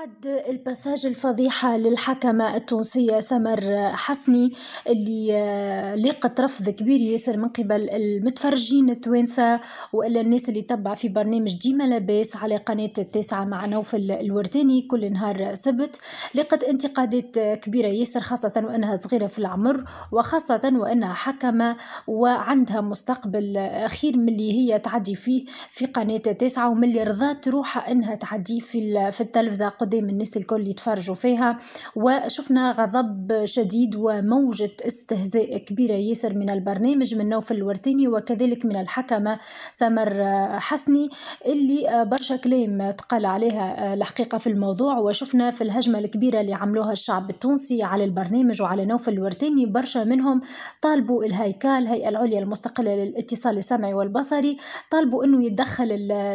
بعد الباساج الفضيحة للحكمة التونسية سمر حسني اللي آه، لاقت رفض كبير ياسر من قبل المتفرجين التوانسة وإلا الناس اللي تبع في برنامج ديما لاباس على قناة التاسعة مع نوفل الورداني كل نهار سبت لقت انتقادات كبيرة ياسر خاصة وأنها صغيرة في العمر وخاصة وأنها حكمة وعندها مستقبل خير من اللي هي تعدي فيه في قناة التاسعة ومن اللي رضات روحها أنها تعدي في التلفزة قدام الناس الكل يتفرجوا فيها وشفنا غضب شديد وموجة استهزاء كبيرة ياسر من البرنامج من نوف الورتيني وكذلك من الحكمة سمر حسني اللي برشا كلام تقال عليها الحقيقة في الموضوع وشفنا في الهجمة الكبيرة اللي عملوها الشعب التونسي على البرنامج وعلى نوف الورتيني برشا منهم طالبوا الهيكل الهيئة العليا المستقلة للاتصال السمعي والبصري طالبوا انه يتدخل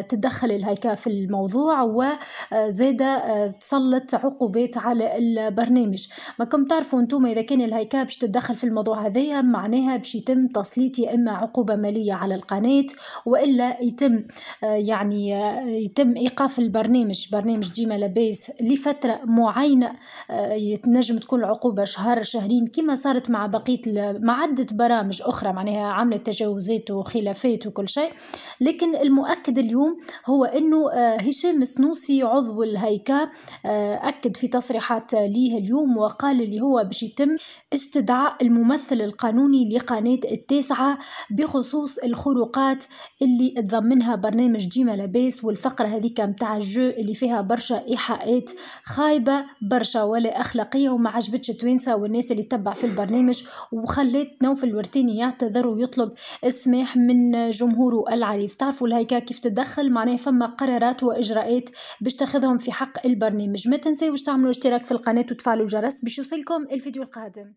تدخل الهيكل في الموضوع وزاد تسلط عقوبات على البرنامج ما كم تعرفوا انتم اذا كان الهيكا باش تتدخل في الموضوع هذايا معناها باش يتم تسليط يا اما عقوبه ماليه على القناه والا يتم يعني يتم ايقاف البرنامج برنامج ديما لاباس لفتره معينه تنجم تكون العقوبه شهر شهرين كما صارت مع بقيه مع عده برامج اخرى معناها عملت تجاوزات وخلافات وكل شيء لكن المؤكد اليوم هو انه آه، هشام السنوسي عضو الهيكاب أكد في تصريحات ليه اليوم وقال اللي هو باش يتم استدعاء الممثل القانوني لقناة التاسعة بخصوص الخروقات اللي تضمنها برنامج ديما لاباس والفقرة هذيك متاع الجو اللي فيها برشا إيحاءات خايبة برشا ولا أخلاقية وما عجبتش توينسا والناس اللي تبع في البرنامج وخليت نوف الورتيني يعتذر ويطلب السماح من جمهوره العريض تعرفوا الهيكا كيف تدخل معناه فما قرارات وإجراءات باش تاخذهم في حق البرنامج البرنامج ما تنساوش تعملوا اشتراك في القناة وتفعلوا الجرس باش يوصلكم الفيديو القادم